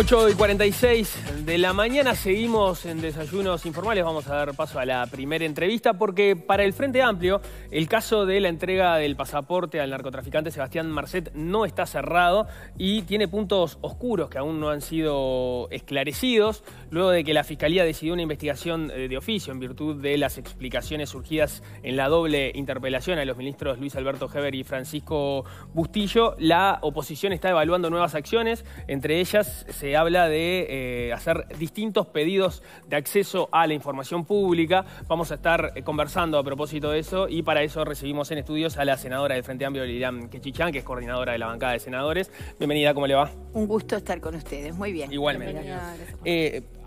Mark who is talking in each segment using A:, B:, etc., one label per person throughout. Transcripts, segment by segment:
A: 8 y 46 de la mañana seguimos en desayunos informales. Vamos a dar paso a la primera entrevista porque para el Frente Amplio el caso de la entrega del pasaporte al narcotraficante Sebastián Marcet no está cerrado y tiene puntos oscuros que aún no han sido esclarecidos luego de que la Fiscalía decidió una investigación eh, de oficio en virtud de las explicaciones surgidas en la doble interpelación a los ministros Luis Alberto Heber y Francisco Bustillo. La oposición está evaluando nuevas acciones, entre ellas se se habla de eh, hacer distintos pedidos de acceso a la información pública. Vamos a estar eh, conversando a propósito de eso y para eso recibimos en estudios a la senadora del Frente Amplio, Lilian Quechichán, que es coordinadora de la bancada de senadores. Bienvenida, ¿cómo le va?
B: Un gusto estar con ustedes, muy bien. Igualmente.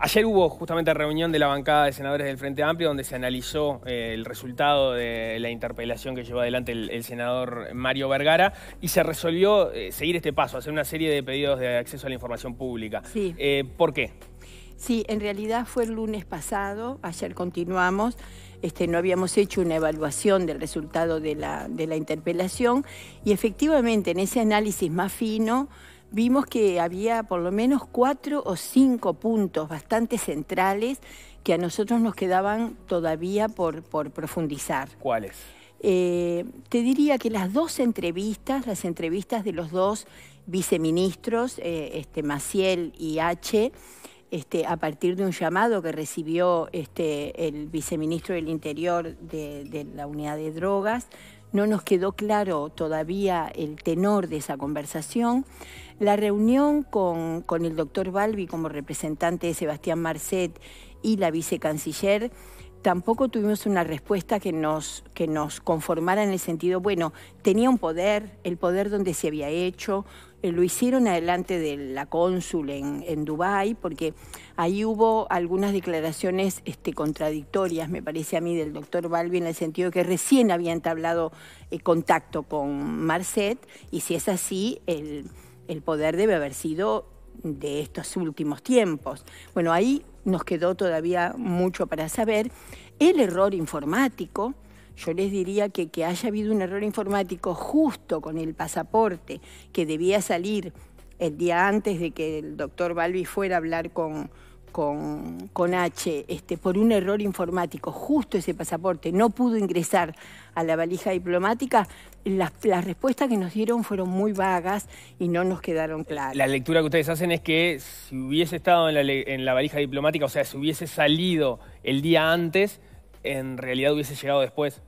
A: Ayer hubo justamente reunión de la bancada de senadores del Frente Amplio donde se analizó eh, el resultado de la interpelación que llevó adelante el, senador Mario Vergara y se resolvió eh, seguir este paso, hacer una serie de pedidos de acceso a la información pública. Eh, ¿Por qué?
B: Sí, en realidad fue el lunes pasado, ayer continuamos, este, no habíamos hecho una evaluación del resultado de la interpelación y efectivamente en ese análisis más fino vimos que había por lo menos cuatro o cinco puntos bastante centrales que a nosotros nos quedaban todavía por, profundizar. ¿Cuáles? Eh, te diría que las dos entrevistas, las entrevistas de los dos viceministros, eh, este, Maciel y H., este, a partir de un llamado que recibió este, el viceministro del Interior de la Unidad de Drogas, no nos quedó claro todavía el tenor de esa conversación. La reunión con, el doctor Balbi como representante de Sebastián Marcet y la vicecanciller tampoco tuvimos una respuesta que nos, que nos conformara en el sentido, bueno, tenía un poder, el poder donde se había hecho, eh, lo hicieron adelante de la cónsul en, en Dubái, porque ahí hubo algunas declaraciones este, contradictorias, me parece a mí, del doctor Balbi, en el sentido de que recién había entablado eh, contacto con Marcet, y si es así, el, el poder debe haber sido de estos últimos tiempos. Bueno, ahí nos quedó todavía mucho para saber. El error informático, yo les diría que que haya habido un error informático justo con el pasaporte que debía salir el día antes de que el doctor Balbi fuera a hablar con, con, H, este, por un error informático, justo ese pasaporte, no pudo ingresar a la valija diplomática, las, respuestas que nos dieron fueron muy vagas y no nos quedaron claras.
A: La lectura que ustedes hacen es que si hubiese estado en la, en la valija diplomática, o sea, si hubiese salido el día antes, en realidad hubiese llegado después.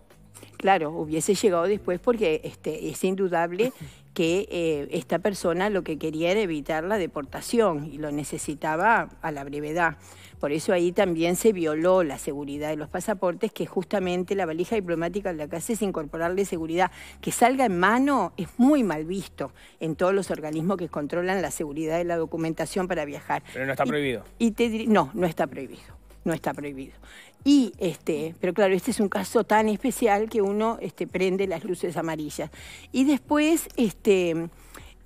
B: Claro, hubiese llegado después porque este, es indudable que eh, esta persona lo que quería era evitar la deportación y lo necesitaba a la brevedad. Por eso ahí también se violó la seguridad de los pasaportes, que justamente la valija diplomática de la que hace es incorporarle seguridad. Que salga en mano es muy mal visto en todos los organismos que controlan la seguridad de la documentación para viajar.
A: Pero no está prohibido.
B: y te, no, no está prohibido no está prohibido. Y este, pero claro, este es un caso tan especial que uno este, prende las luces amarillas. Y después, este,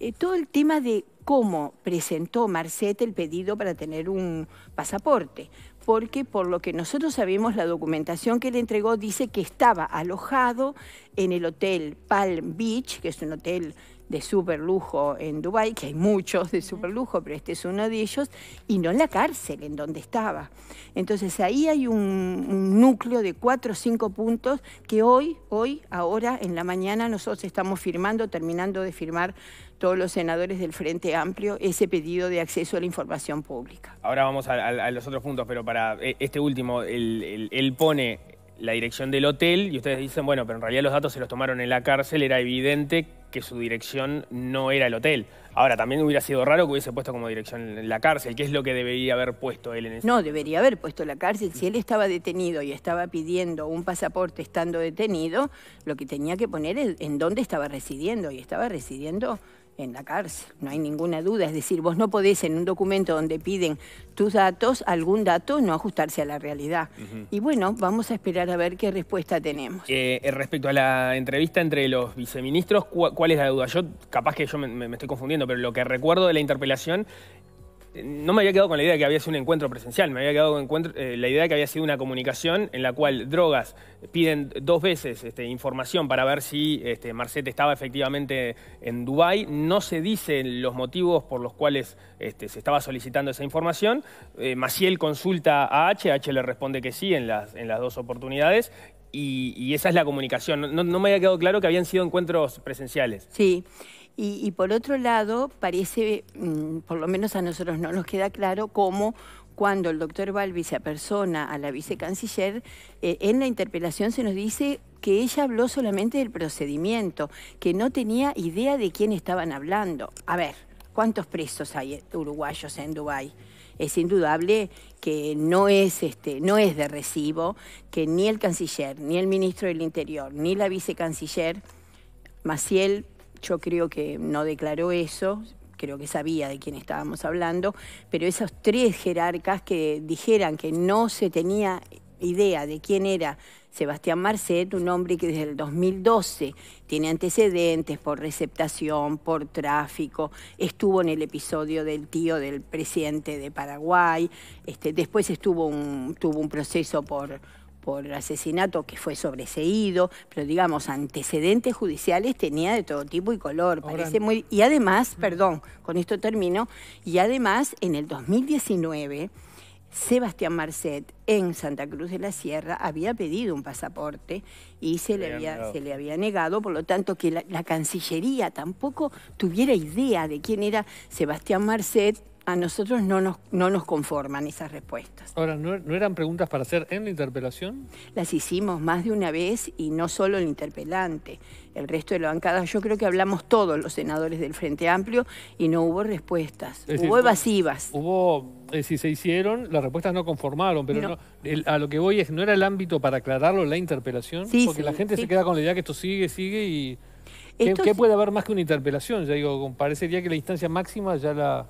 B: eh, todo el tema de cómo presentó Marcet el pedido para tener un pasaporte, porque por lo que nosotros sabemos, la documentación que le entregó dice que estaba alojado en el hotel Palm Beach, que es un hotel de super lujo en Dubái, que hay muchos de super lujo, pero este es uno de ellos, y no en la cárcel, en donde estaba. Entonces ahí hay un, núcleo de cuatro o cinco puntos que hoy, hoy, ahora, en la mañana, nosotros estamos firmando, terminando de firmar todos los senadores del Frente Amplio ese pedido de acceso a la información pública.
A: Ahora vamos a, los otros puntos, pero para eh, este último, el él pone la dirección del hotel y ustedes dicen, bueno, pero en realidad los datos se los tomaron en la cárcel, era evidente que su dirección no era el hotel. Ahora, también hubiera sido raro que hubiese puesto como dirección en la cárcel. ¿Qué es lo que debería haber puesto él en ese No,
B: debería haber puesto la cárcel. Si él estaba detenido y estaba pidiendo un pasaporte estando detenido, lo que tenía que poner es en dónde estaba residiendo. Y estaba residiendo en la cárcel, no hay ninguna duda. Es decir, vos no podés en un documento donde piden tus datos, algún dato, no ajustarse a la realidad. Y bueno, vamos a esperar a ver qué respuesta tenemos.
A: Eh, eh, respecto a la entrevista entre los viceministros, ¿cuál es la duda? Yo, capaz que yo me estoy confundiendo, pero lo que recuerdo de la interpelación no me había quedado con la idea de que había sido un encuentro presencial, me había quedado con eh, la idea de que había sido una comunicación en la cual drogas piden dos veces este, información para ver si este, Marcet estaba efectivamente en Dubái, no se dicen los motivos por los cuales este, se estaba solicitando esa información, eh, Maciel consulta a H, H le responde que sí en las, en las dos oportunidades y, esa es la comunicación. No, no, me había quedado claro que habían sido encuentros presenciales.
B: Sí. Y, por otro lado, parece, mm, por lo menos a nosotros no nos queda claro cómo cuando el doctor Balbi se apersona a la vicecanciller, eh, en la interpelación se nos dice que ella habló solamente del procedimiento, que no tenía idea de quién estaban hablando. A ver, ¿cuántos presos hay eh, uruguayos en Dubái? Es indudable que no es, este, no es de recibo que ni el canciller, ni el ministro del Interior, ni la vicecanciller Maciel yo creo que no declaró eso, creo que sabía de quién estábamos hablando, pero esos tres jerarcas que dijeran que no se tenía idea de quién era Sebastián Marcet, un hombre que desde el 2012 tiene antecedentes por receptación, por tráfico, estuvo en el episodio del tío del presidente de Paraguay, este, después estuvo un, tuvo un proceso por por asesinato que fue sobreseído, pero digamos, antecedentes judiciales tenía de todo tipo y color. Parece muy... Y además, perdón, con esto termino, y además en el 2019... Sebastián Marcet en Santa Cruz de la Sierra había pedido un pasaporte y se, le había, se le había, negado, por lo tanto que la, la, Cancillería tampoco tuviera idea de quién era Sebastián Marcet a nosotros no nos, no nos conforman esas respuestas.
C: Ahora, ¿no, eran preguntas para hacer en la
B: interpelación? Las hicimos más de una vez y no solo el interpelante, el resto de la bancada. Yo creo que hablamos todos los senadores del Frente Amplio y no hubo respuestas, hubo
C: evasivas. Hubo, eh, si se hicieron, las respuestas no conformaron, pero a lo que voy es, ¿no era el ámbito para aclararlo la interpelación? Porque la gente se queda con la idea que esto sigue, sigue y... ¿Qué, ¿Qué, puede haber más que una interpelación? Ya digo, parecería que la instancia máxima ya la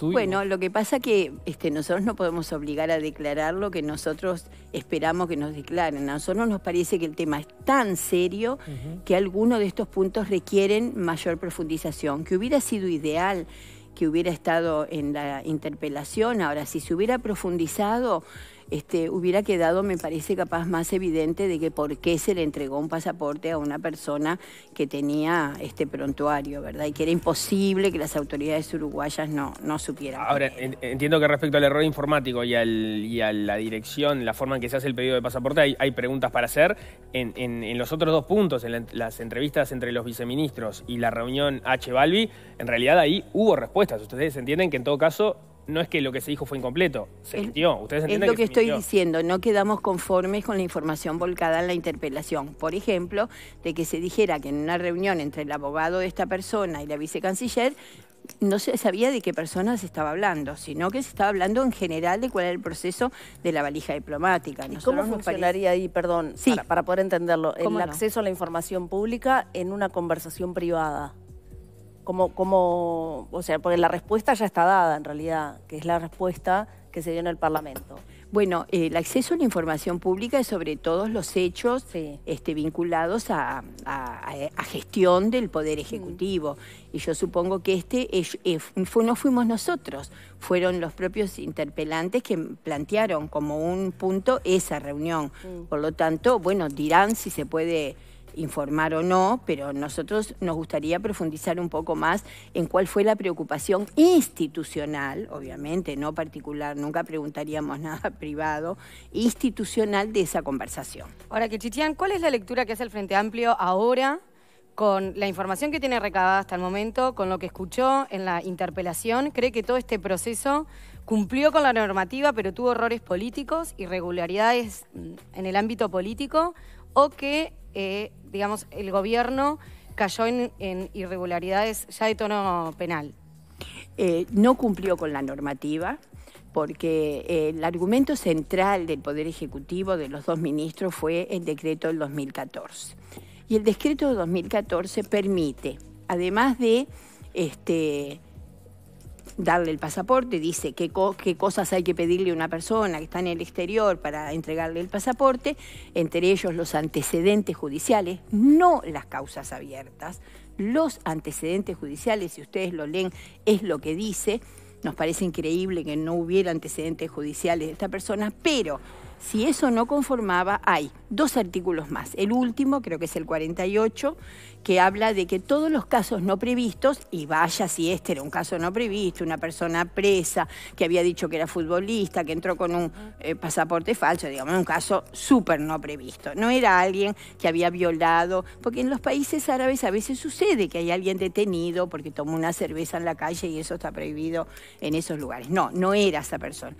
C: bueno,
B: lo que pasa que este, nosotros no podemos obligar a declarar lo que nosotros esperamos que nos declaren. A nosotros nos parece que el tema es tan serio que algunos de estos puntos requieren mayor profundización, que hubiera sido ideal que hubiera estado en la interpelación. Ahora, si se hubiera profundizado, este, hubiera quedado, me parece capaz, más evidente de que por qué se le entregó un pasaporte a una persona que tenía este prontuario, ¿verdad? Y que era imposible que las autoridades uruguayas no, no
A: supieran. Ahora, entiendo que respecto al error informático y, a la dirección, la forma en que se hace el pedido de pasaporte, hay, preguntas para hacer. En, los otros dos puntos, en las entrevistas entre los viceministros y la reunión H. Balbi, en realidad ahí hubo respuestas. Ustedes entienden que en todo caso no es que lo que se dijo fue incompleto, se es lo que, estoy
B: diciendo, no quedamos conformes con la información volcada en la interpelación. Por ejemplo, de que se dijera que en una reunión entre el abogado de esta persona y la vicecanciller no se sabía de qué persona se estaba hablando, sino que se estaba hablando en general de cuál era el proceso de la valija diplomática. ¿Y cómo funcionaría ahí, perdón, para, poder entenderlo, el acceso a la información pública en una conversación privada? como, como, o sea, porque la respuesta ya está dada en realidad, que es la respuesta que se dio en el Parlamento. Bueno, el acceso a la información pública es sobre todos los hechos este, vinculados a, a, gestión del Poder Ejecutivo. Mm. Y yo supongo que este no fuimos nosotros, fueron los propios interpelantes que plantearon como un punto esa reunión. Mm. Por lo tanto, bueno, dirán si se puede informar o no, pero nosotros nos gustaría profundizar un poco más en cuál fue la preocupación institucional, obviamente, no particular, nunca preguntaríamos nada privado, institucional de esa conversación. Ahora, que Chichián, ¿cuál es la lectura que hace el Frente Amplio ahora? con la información que tiene recabada hasta el momento, con lo que escuchó en la interpelación, cree que todo este proceso cumplió con la normativa, pero tuvo errores políticos, irregularidades mm, en el ámbito político, o que eh, digamos, el gobierno cayó en, irregularidades ya de tono penal. Eh, no cumplió con la normativa porque eh, el argumento central del Poder Ejecutivo de los dos ministros fue el decreto del 2014. Y el decreto del 2014 permite, además de este, darle el pasaporte, dice qué, qué cosas hay que pedirle a una persona que está en el exterior para entregarle el pasaporte, entre ellos los antecedentes judiciales, no las causas abiertas, los antecedentes judiciales, si ustedes lo leen, es lo que dice. Nos parece increíble que no hubiera antecedentes judiciales de esta persona, pero si eso no conformaba, hay dos artículos más. El último, creo que es el 48, que habla de que todos los casos no previstos, y vaya si este era un caso no previsto, una persona presa que había dicho que era futbolista, que entró con un eh, pasaporte falso, digamos, un caso súper no previsto. No era alguien que había violado, porque en los países árabes a veces sucede que hay alguien detenido porque tomó una cerveza en la calle y eso está prohibido en esos lugares. No, no era esa persona.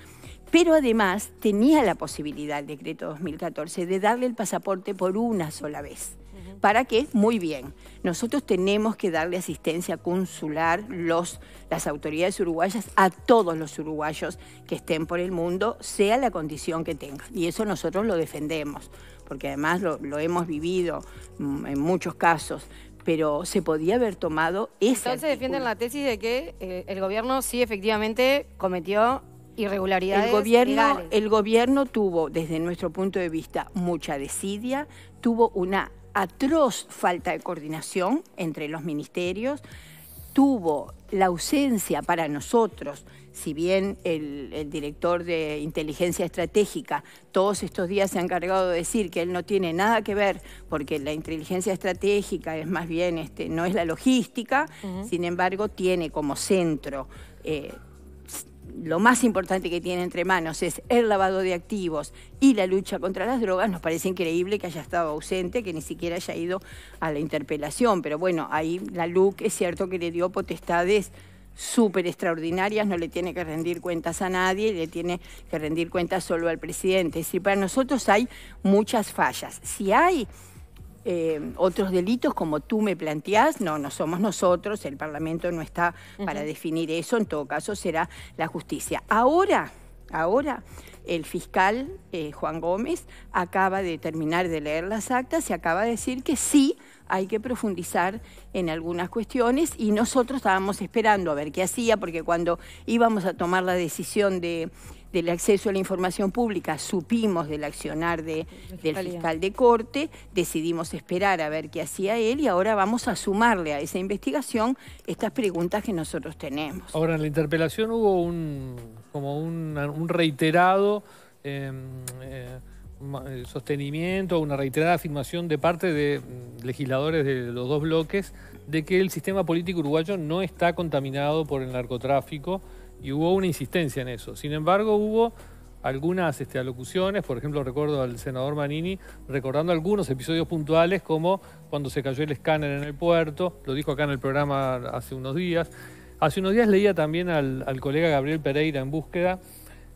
B: Pero además tenía la posibilidad el decreto 2014 de darle el pasaporte por una sola vez. ¿Para qué? Muy bien. Nosotros tenemos que darle asistencia consular, los, las autoridades uruguayas, a todos los uruguayos que estén por el mundo, sea la condición que tengan. Y eso nosotros lo defendemos, porque además lo, hemos vivido mm, en muchos casos pero se podía haber tomado esa. Entonces defienden la tesis de que eh, el gobierno sí efectivamente cometió irregularidades. El gobierno, el gobierno tuvo, desde nuestro punto de vista, mucha desidia, tuvo una atroz falta de coordinación entre los ministerios, tuvo la ausencia para nosotros, si bien el, director de inteligencia estratégica todos estos días se ha encargado de decir que él no tiene nada que ver porque la inteligencia estratégica es más bien, este, no es la logística, sin embargo tiene como centro eh, lo más importante que tiene entre manos es el lavado de activos y la lucha contra las drogas, nos parece increíble que haya estado ausente, que ni siquiera haya ido a la interpelación. Pero bueno, ahí la LUC es cierto que le dio potestades súper extraordinarias, no le tiene que rendir cuentas a nadie, le tiene que rendir cuentas solo al presidente. Es decir, para nosotros hay muchas fallas. Si hay eh, otros delitos como tú me planteás, no, no somos nosotros, el Parlamento no está para definir eso, en todo caso será la justicia. Ahora, ahora, el fiscal eh, Juan Gómez acaba de terminar de leer las actas y acaba de decir que sí hay que profundizar en algunas cuestiones y nosotros estábamos esperando a ver qué hacía, porque cuando íbamos a tomar la decisión de del acceso a la información pública supimos del accionar de, del fiscal de corte, decidimos esperar a ver qué hacía él y ahora vamos a sumarle a esa investigación estas preguntas que nosotros tenemos.
C: Ahora, en la interpelación hubo un, como un, reiterado... Em, eh, eh, sostenimiento, una reiterada afirmación de parte de mm, legisladores de los dos bloques de que el sistema político uruguayo no está contaminado por el narcotráfico y hubo una insistencia en eso. Sin embargo, hubo algunas este, alocuciones, por ejemplo, recuerdo al senador Manini recordando algunos episodios puntuales, como cuando se cayó el escáner en el puerto, lo dijo acá en el programa hace unos días. Hace unos días leía también al, colega Gabriel Pereira en búsqueda,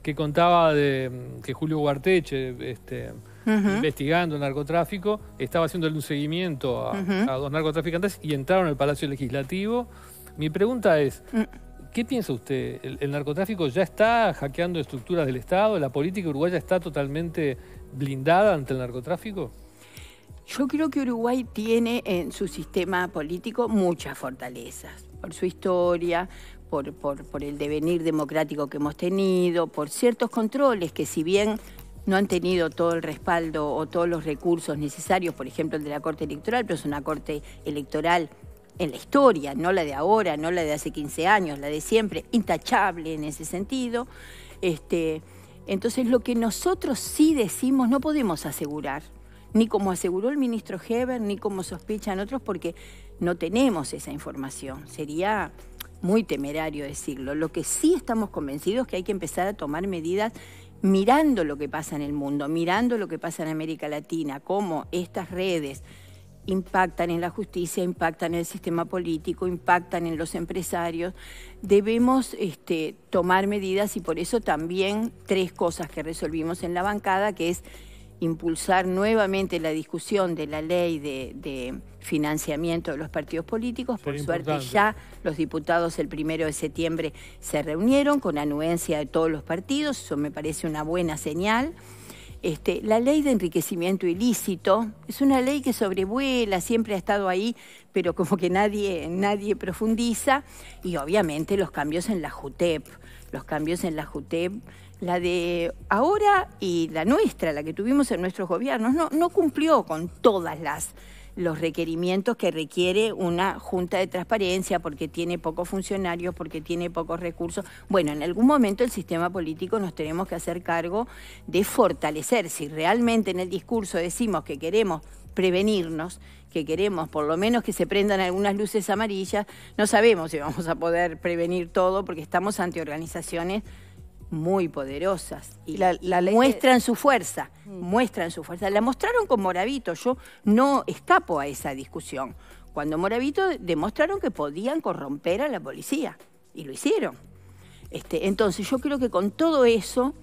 C: que contaba de mm, que Julio Guarteche, este, investigando el narcotráfico, estaba haciendo un seguimiento a dos narcotraficantes y entraron al Palacio Legislativo. Mi pregunta es, mm. ¿Qué piensa usted? ¿El, narcotráfico ya está hackeando estructuras del Estado? ¿La política uruguaya está totalmente blindada ante el narcotráfico?
B: Yo creo que Uruguay tiene en su sistema político muchas fortalezas, por su historia, por, por el devenir democrático que hemos tenido, por ciertos controles que si bien no han tenido todo el respaldo o todos los recursos necesarios, por ejemplo el de la Corte Electoral, pero es una Corte Electoral en la historia, no la de ahora, no la de hace 15 años, la de siempre, intachable en ese sentido. Este, entonces, lo que nosotros sí decimos no podemos asegurar, ni como aseguró el ministro Heber, ni como sospechan otros, porque no tenemos esa información. Sería muy temerario decirlo. Lo que sí estamos convencidos es que hay que empezar a tomar medidas mirando lo que pasa en el mundo, mirando lo que pasa en América Latina, cómo estas redes impactan en la justicia, impactan en el sistema político, impactan en los empresarios. Debemos este, tomar medidas y por eso también tres cosas que resolvimos en la bancada, que es impulsar nuevamente la discusión de la ley de, financiamiento de los partidos políticos. Por suerte ya los diputados el primero de septiembre se reunieron con anuencia de todos los partidos, eso me parece una buena señal. Este, la ley de enriquecimiento ilícito es una ley que sobrevuela, siempre ha estado ahí, pero como que nadie, nadie profundiza, y obviamente los cambios en la JUTEP, los cambios en la JUTEP, la de ahora y la nuestra, la que tuvimos en nuestros gobiernos, no, no cumplió con todas las los requerimientos que requiere una junta de transparencia, porque tiene pocos funcionarios, porque tiene pocos recursos. Bueno, en algún momento el sistema político nos tenemos que hacer cargo de fortalecer. Si realmente en el discurso decimos que queremos prevenirnos, que queremos, por lo menos que se prendan algunas luces amarillas, no sabemos si vamos a poder prevenir todo porque estamos ante organizaciones muy poderosas y la, muestran su fuerza, muestran su fuerza. La mostraron con Moravito, yo no escapo a esa discusión. Cuando Moravito demostraron que podían corromper a la policía y lo hicieron. Este, entonces yo creo que con todo eso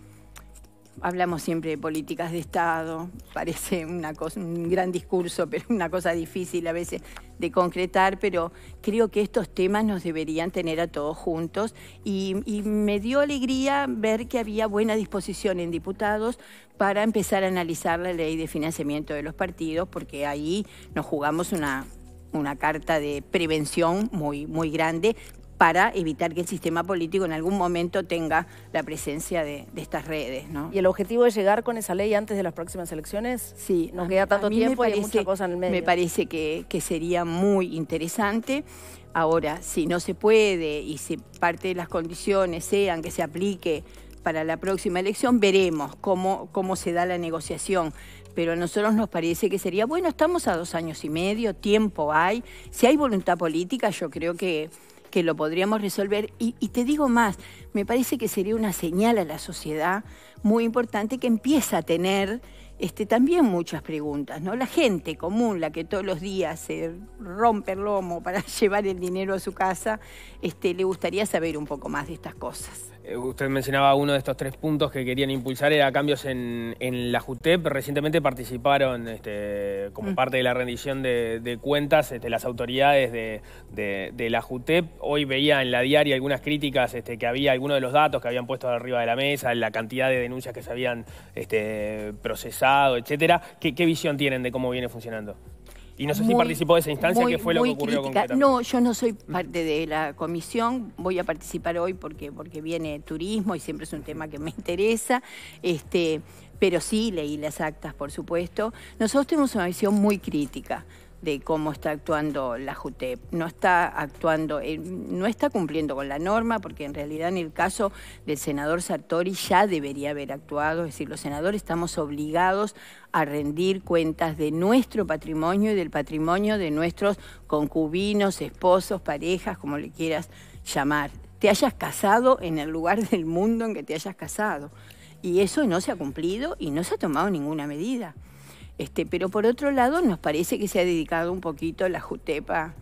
B: hablamos siempre de políticas de Estado, parece una cosa, un gran discurso, pero una cosa difícil a veces de concretar, pero creo que estos temas nos deberían tener a todos juntos y, me dio alegría ver que había buena disposición en diputados para empezar a analizar la ley de financiamiento de los partidos, porque ahí nos jugamos una, una carta de prevención muy, muy grande, para evitar que el sistema político en algún momento tenga la presencia de, estas redes. ¿no? ¿Y el objetivo es llegar con esa ley antes de las próximas elecciones? Sí. Nos queda tanto tiempo y hay mucha cosa en el medio. Me parece que, que sería muy interesante. Ahora, si no se puede y si parte de las condiciones sean que se aplique para la próxima elección, veremos cómo, cómo se da la negociación. Pero a nosotros nos parece que sería, bueno, estamos a dos años y medio, tiempo hay, si hay voluntad política, yo creo que que lo podríamos resolver. Y, y, te digo más, me parece que sería una señal a la sociedad muy importante que empieza a tener este, también muchas preguntas, ¿no? La gente común, la que todos los días se rompe el lomo para llevar el dinero a su casa, este, le gustaría saber un poco más de estas cosas.
A: Eh, usted mencionaba uno de estos tres puntos que querían impulsar, era cambios en, en la JUTEP. Recientemente participaron este, como mm. parte de la rendición de, cuentas este, las autoridades de, la JUTEP. Hoy veía en la diaria algunas críticas este, que había algunos de los datos que habían puesto arriba de la mesa, la cantidad de denuncias que se habían este, procesado, etcétera. ¿Qué visión tienen de cómo viene funcionando? Y no sé si participó de esa instancia, que fue lo que ocurrió
B: No, yo no soy parte de la comisión, voy a participar hoy porque, porque viene turismo y siempre es un tema que me interesa. Este, pero sí leí las actas, por supuesto. Nosotros tenemos una visión muy crítica de cómo está actuando la JUTEP. No está actuando, eh, no está cumpliendo con la norma, porque en realidad en el caso del senador Sartori ya debería haber actuado, es decir, los senadores estamos obligados a rendir cuentas de nuestro patrimonio y del patrimonio de nuestros concubinos, esposos, parejas, como le quieras llamar. Te hayas casado en el lugar del mundo en que te hayas casado. Y eso no se ha cumplido y no se ha tomado ninguna medida. Este, pero por otro lado, nos parece que se ha dedicado un poquito la Jutepa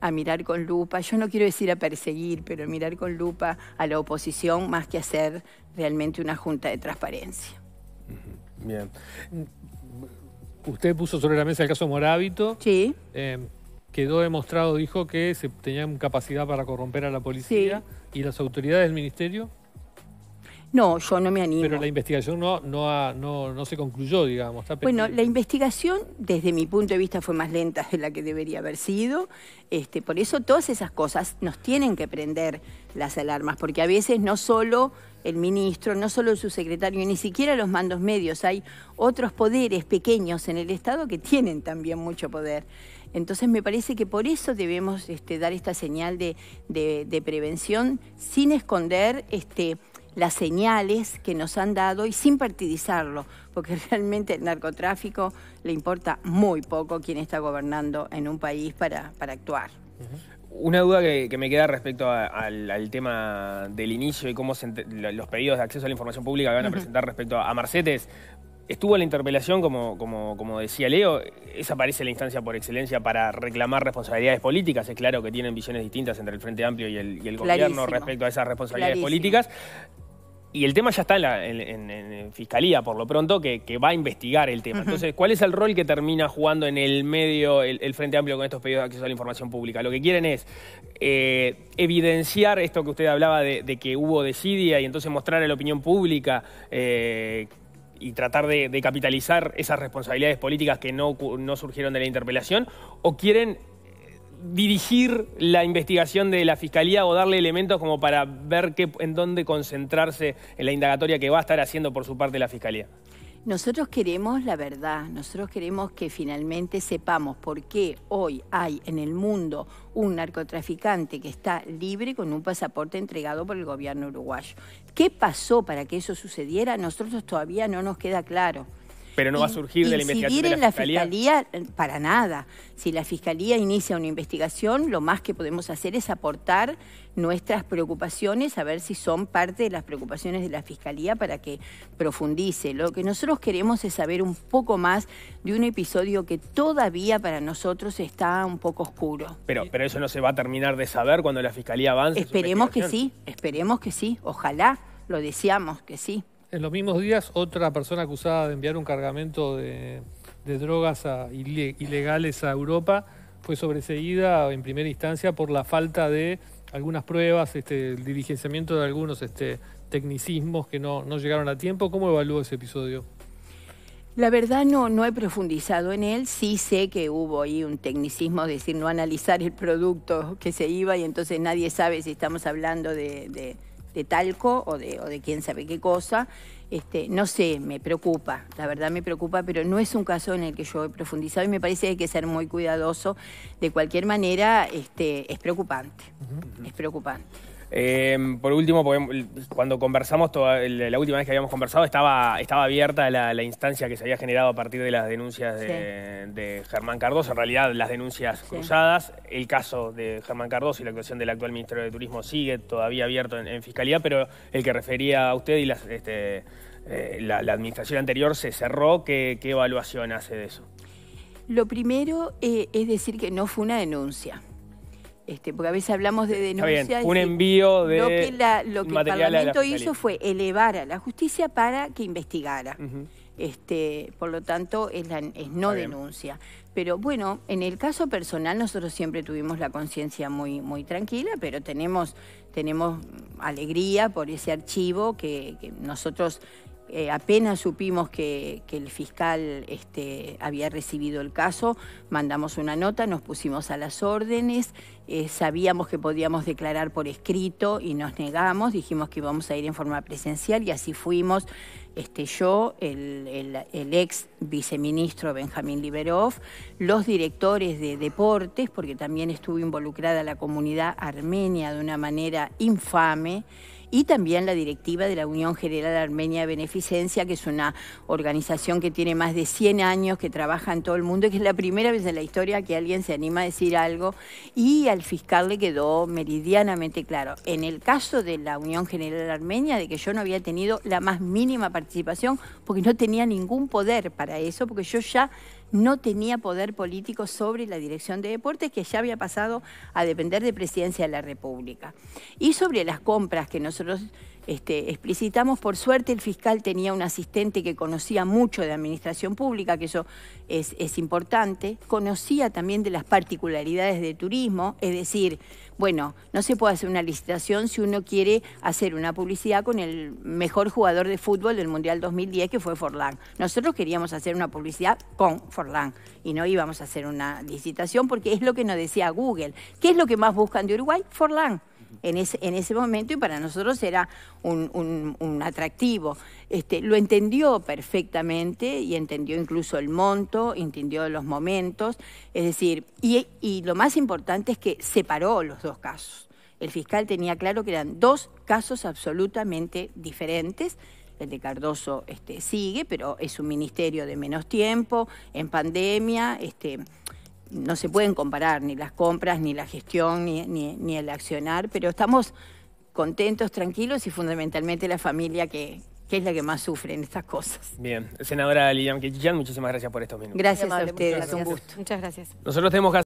B: a mirar con lupa, yo no quiero decir a perseguir, pero mirar con lupa a la oposición más que hacer realmente una junta de transparencia.
C: Bien. Usted puso sobre la mesa el caso Morábito. Sí. Em, quedó demostrado, dijo que se tenían capacidad para corromper a la policía y las autoridades del ministerio. No, yo no me animo. Pero la investigación no, no, se concluyó, digamos.
B: bueno, la investigación, desde mi punto de vista, fue más lenta de la que debería haber sido. Este, por eso todas esas cosas nos tienen que prender las alarmas, porque a veces no solo el ministro, no solo su secretario, ni siquiera los mandos medios, hay otros poderes pequeños en el Estado que tienen también mucho poder. Entonces me parece que por eso debemos este, dar esta señal de, de prevención sin esconder... Este, las señales que nos han dado y sin partidizarlo, porque realmente el narcotráfico le importa muy poco quién está gobernando en un país para, para actuar.
A: Una duda que, me queda respecto al, tema del inicio y cómo los pedidos de acceso a la información pública van a presentar respecto a, Marcetes. Estuvo la interpelación, como, como, como, decía Leo, esa parece la instancia por excelencia para reclamar responsabilidades políticas. Es claro que tienen visiones distintas entre el Frente Amplio y el, gobierno respecto a esas responsabilidades políticas. Y el tema ya está en, la, Fiscalía, por lo pronto, que, va a investigar el tema. Entonces, ¿cuál es el rol que termina jugando en el medio, el, Frente Amplio, con estos pedidos de acceso a la información pública? Lo que quieren es eh, evidenciar esto que usted hablaba de, que hubo desidia y entonces mostrar a la opinión pública eh, y tratar de, capitalizar esas responsabilidades políticas que no, no surgieron de la interpelación, o quieren dirigir la investigación de la Fiscalía o darle elementos como para ver en dónde concentrarse en la indagatoria que va a estar haciendo por su parte la Fiscalía?
B: Nosotros queremos la verdad, nosotros queremos que finalmente sepamos por qué hoy hay en el mundo un narcotraficante que está libre con un pasaporte entregado por el gobierno uruguayo. ¿Qué pasó para que eso sucediera? Nosotros todavía no nos queda claro.
A: Pero no va a surgir de la investigación de la en la fiscalía.
B: para nada. Si la fiscalía inicia una investigación, lo más que podemos hacer es aportar nuestras preocupaciones, a ver si son parte de las preocupaciones de la fiscalía para que profundice. Lo que nosotros queremos es saber un poco más de un episodio que todavía para nosotros está un poco oscuro.
A: Pero,
C: pero eso no se va a terminar de saber cuando la fiscalía avance. Esperemos que sí,
B: esperemos que sí, ojalá lo deseamos que sí
C: en los mismos días, otra persona acusada de enviar un cargamento de, drogas ilegales a Europa fue sobreseída en primera instancia por la falta de algunas pruebas, este, el diligenciamiento de algunos este, tecnicismos que no, llegaron a tiempo. ¿Cómo evalúa ese episodio?
B: La verdad no, no he profundizado en él, sí sé que hubo ahí un tecnicismo, es decir, no analizar el producto que se iba y entonces nadie sabe si estamos hablando de de talco o de, o de quién sabe qué cosa. Este, no sé, me preocupa, la verdad me preocupa, pero no es un caso en el que yo he profundizado y me parece que hay que ser muy cuidadoso. De cualquier manera, este, es preocupante, es preocupante.
A: Em, por último, cuando conversamos, toda, la última vez que habíamos conversado, estaba, estaba abierta la, instancia que se había generado a partir de las denuncias de, Germán Cardoso, en realidad las denuncias cruzadas. El caso de Germán Cardoso y la actuación del actual Ministerio de Turismo sigue todavía abierto en, Fiscalía, pero el que refería a usted y las, este, eh, la, administración anterior se cerró. ¿Qué, evaluación hace de eso?
B: Lo primero eh, es decir que no fue una denuncia este, porque a veces hablamos de denuncias. un
A: envío de. Lo que, lo el Parlamento hizo fue
B: elevar a la justicia para que investigara. este, por lo tanto, es, no denuncia. Pero bueno, en el caso personal, nosotros siempre tuvimos la conciencia muy, muy tranquila, pero tenemos, tenemos alegría por ese archivo que nosotros eh, apenas supimos que, el fiscal este, había recibido el caso, mandamos una nota, nos pusimos a las órdenes, eh, sabíamos que podíamos declarar por escrito y nos negamos, dijimos que íbamos a ir en forma presencial y así fuimos. Este, yo, el, ex viceministro Benjamín Liberov, los directores de deportes, porque también estuvo involucrada la comunidad armenia de una manera infame, y también la directiva de la Unión General Armenia de Beneficencia, que es una organización que tiene más de 100 años, que trabaja en todo el mundo y que es la primera vez en la historia que alguien se anima a decir algo y al fiscal le quedó meridianamente claro. En el caso de la Unión General Armenia, de que yo no había tenido la más mínima participación porque no tenía ningún poder para eso, porque yo ya no tenía poder político sobre la dirección de deportes, que ya había pasado a depender de presidencia de la República. Y sobre las compras que nosotros este, explicitamos. Por suerte el fiscal tenía un asistente que conocía mucho de administración pública, que eso es, es importante. Conocía también de las particularidades de turismo, es decir, bueno, no se puede hacer una licitación si uno quiere hacer una publicidad con el mejor jugador de fútbol del Mundial 2010, que fue Forlán. Nosotros queríamos hacer una publicidad con Forlán y no íbamos a hacer una licitación porque es lo que nos decía Google. ¿Qué es lo que más buscan de Uruguay? Forlán en ese, momento y para nosotros era un, atractivo. Este, lo entendió perfectamente y entendió incluso el monto, entendió los momentos, es decir, y, y lo más importante es que separó los dos casos. El fiscal tenía claro que eran dos casos absolutamente diferentes, el de Cardoso este, sigue, pero es un ministerio de menos tiempo, en pandemia, este, no se pueden comparar ni las compras, ni la gestión, ni, el accionar, pero estamos contentos, tranquilos y fundamentalmente la familia que, es la que más sufre en estas cosas.
A: Bien, senadora Lilian Kichiyan, muchísimas gracias por estos minutos. Gracias, a ustedes, un gusto. Muchas gracias. Nosotros tenemos